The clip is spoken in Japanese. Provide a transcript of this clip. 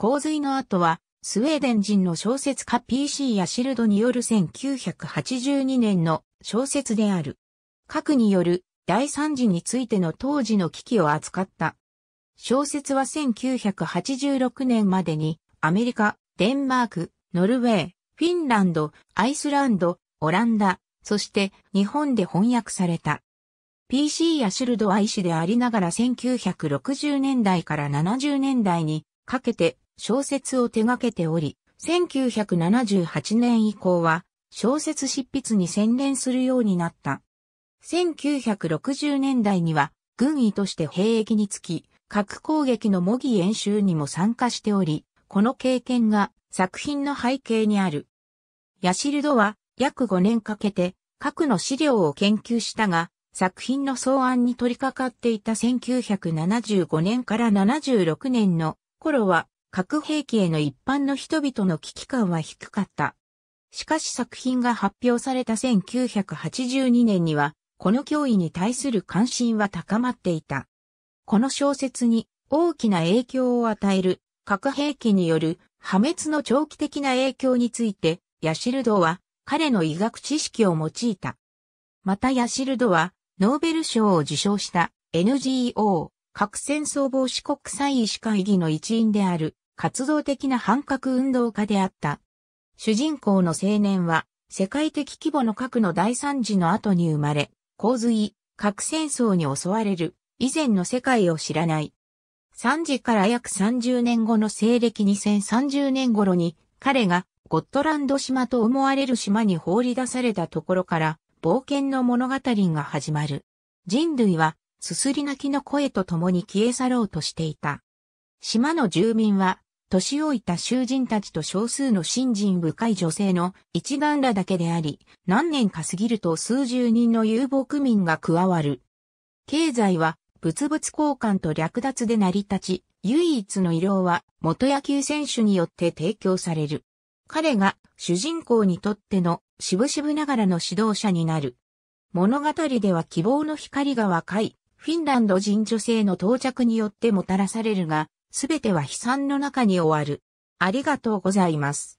洪水の後は、スウェーデン人の小説家 PC やシルドによる1982年の小説である。核による第三次についての当時の危機を扱った。小説は1986年までにアメリカ、デンマーク、ノルウェー、フィンランド、アイスランド、オランダ、そして日本で翻訳された。PC やシルドは医師でありながら1960年代から70年代にかけて小説を手掛けており、1978年以降は小説執筆に専念するようになった。1960年代には軍医として兵役につき、核攻撃の模擬演習にも参加しており、この経験が作品の背景にある。ヤシルドは約5年かけて核の資料を研究したが、作品の草案に取り掛かっていた1975年から76年の頃は核兵器への一般の人々の危機感は低かった。しかし作品が発表された1982年には、この脅威に対する関心は高まっていた。この小説に大きな影響を与える核兵器による破滅の長期的な影響について、ヤシルドは彼の医学知識を用いた。またヤシルドはノーベル賞を受賞した NGO 核戦争防止国際医師会議の一員である活動的な反核運動家であった。主人公の青年は世界的規模の核の大惨事の後に生まれ、洪水、核戦争に襲われる以前の世界を知らない。惨事から約30年後の西暦2030年頃に彼がゴットランド島と思われる島に放り出されたところから冒険の物語が始まる。人類はすすり泣きの声と共に消え去ろうとしていた。島の住民は、年老いた囚人たちと少数の信心深い女性の一眼らだけであり、何年か過ぎると数十人の遊牧民が加わる。経済は物々交換と略奪で成り立ち、唯一の医療は元野球選手によって提供される。彼が主人公にとっての渋々ながらの指導者になる。物語では希望の光が若いフィンランド人女性の到着によってもたらされるが、すべては悲惨の中に終わる。ありがとうございます。